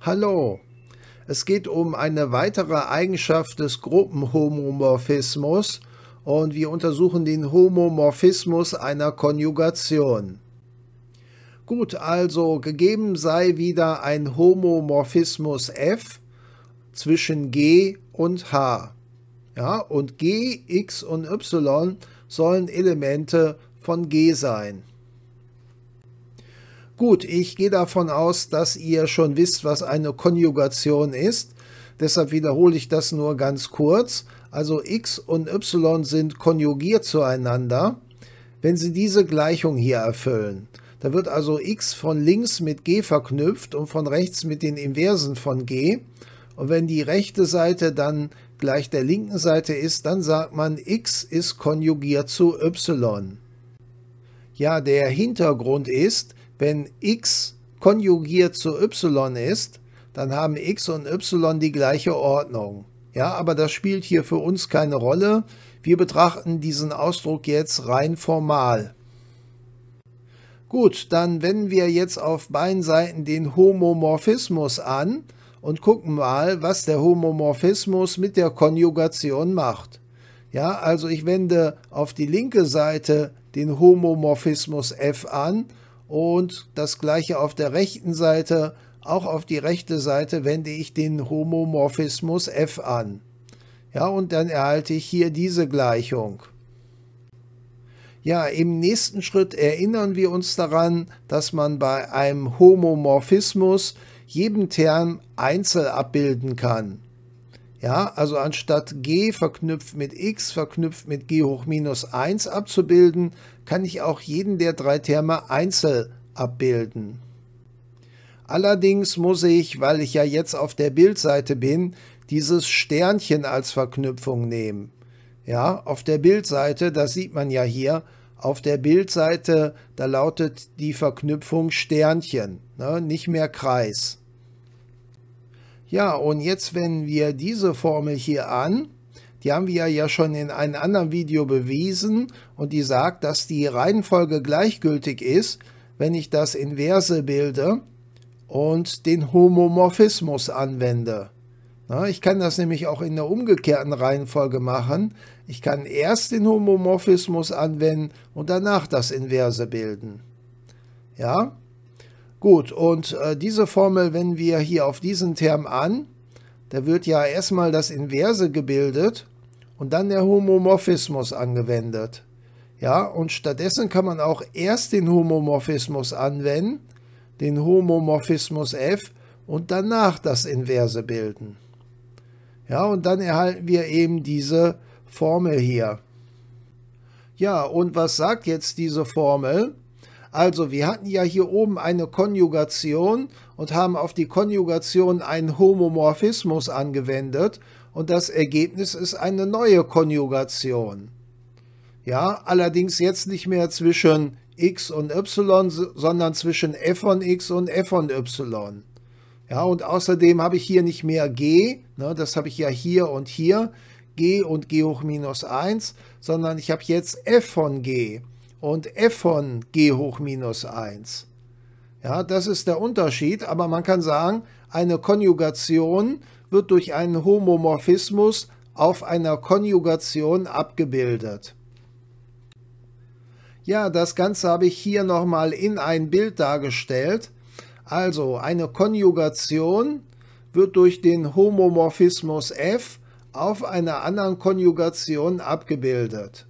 Hallo. Es geht um eine weitere Eigenschaft des Gruppenhomomorphismus und wir untersuchen den Homomorphismus einer Konjugation. Gut, also gegeben sei wieder ein Homomorphismus f zwischen g und h. Ja, und g, x und y sollen Elemente von g sein. Gut, ich gehe davon aus, dass ihr schon wisst, was eine Konjugation ist. Deshalb wiederhole ich das nur ganz kurz. Also x und y sind konjugiert zueinander, wenn sie diese Gleichung hier erfüllen. Da wird also x von links mit g verknüpft und von rechts mit den Inversen von g. Und wenn die rechte Seite dann gleich der linken Seite ist, dann sagt man x ist konjugiert zu y. Ja, der Hintergrund ist, wenn x konjugiert zu y ist, dann haben x und y die gleiche Ordnung. Ja, aber das spielt hier für uns keine Rolle. Wir betrachten diesen Ausdruck jetzt rein formal. Gut, dann wenden wir jetzt auf beiden Seiten den Homomorphismus an und gucken mal, was der Homomorphismus mit der Konjugation macht. Ja, also ich wende auf die linke Seite den Homomorphismus f an und das gleiche auf der rechten Seite. Auch auf die rechte Seite wende ich den Homomorphismus f an. Ja, und dann erhalte ich hier diese Gleichung. Ja, im nächsten Schritt erinnern wir uns daran, dass man bei einem Homomorphismus jeden Term einzeln abbilden kann. Ja, also anstatt g verknüpft mit x verknüpft mit g hoch minus 1 abzubilden, kann ich auch jeden der drei Terme einzeln abbilden. Allerdings muss ich, weil ich ja jetzt auf der Bildseite bin, dieses Sternchen als Verknüpfung nehmen. Ja, auf der Bildseite, das sieht man ja hier, auf der Bildseite, da lautet die Verknüpfung Sternchen, ne, nicht mehr Kreis. Ja, und jetzt wenden wir diese Formel hier an. Die haben wir ja schon in einem anderen Video bewiesen und die sagt, dass die Reihenfolge gleichgültig ist, wenn ich das Inverse bilde und den Homomorphismus anwende. ich kann das nämlich auch in der umgekehrten Reihenfolge machen. Ich kann erst den Homomorphismus anwenden und danach das Inverse bilden. Ja, Gut, und äh, diese Formel wenden wir hier auf diesen Term an. Da wird ja erstmal das Inverse gebildet und dann der Homomorphismus angewendet. Ja, und stattdessen kann man auch erst den Homomorphismus anwenden, den Homomorphismus f und danach das Inverse bilden. Ja, und dann erhalten wir eben diese Formel hier. Ja, und was sagt jetzt diese Formel? Also wir hatten ja hier oben eine Konjugation und haben auf die Konjugation einen Homomorphismus angewendet und das Ergebnis ist eine neue Konjugation. Ja, allerdings jetzt nicht mehr zwischen x und y, sondern zwischen f von x und f von y. Ja, und außerdem habe ich hier nicht mehr g, ne, das habe ich ja hier und hier, g und g hoch minus 1, sondern ich habe jetzt f von g und f von g hoch minus 1. Ja, das ist der Unterschied, aber man kann sagen, eine Konjugation wird durch einen Homomorphismus auf einer Konjugation abgebildet. Ja, das Ganze habe ich hier nochmal in ein Bild dargestellt. Also eine Konjugation wird durch den Homomorphismus f auf einer anderen Konjugation abgebildet.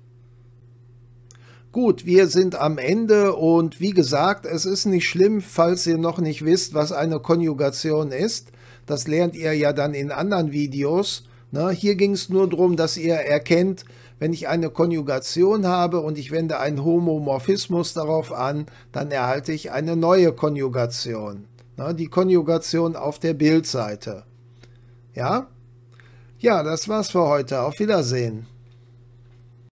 Gut, wir sind am Ende und wie gesagt, es ist nicht schlimm, falls ihr noch nicht wisst, was eine Konjugation ist. Das lernt ihr ja dann in anderen Videos. Na, ne, hier ging es nur darum, dass ihr erkennt, wenn ich eine Konjugation habe und ich wende einen Homomorphismus darauf an, dann erhalte ich eine neue Konjugation. Na, ne, die Konjugation auf der Bildseite. Ja? Ja, das war's für heute. Auf Wiedersehen.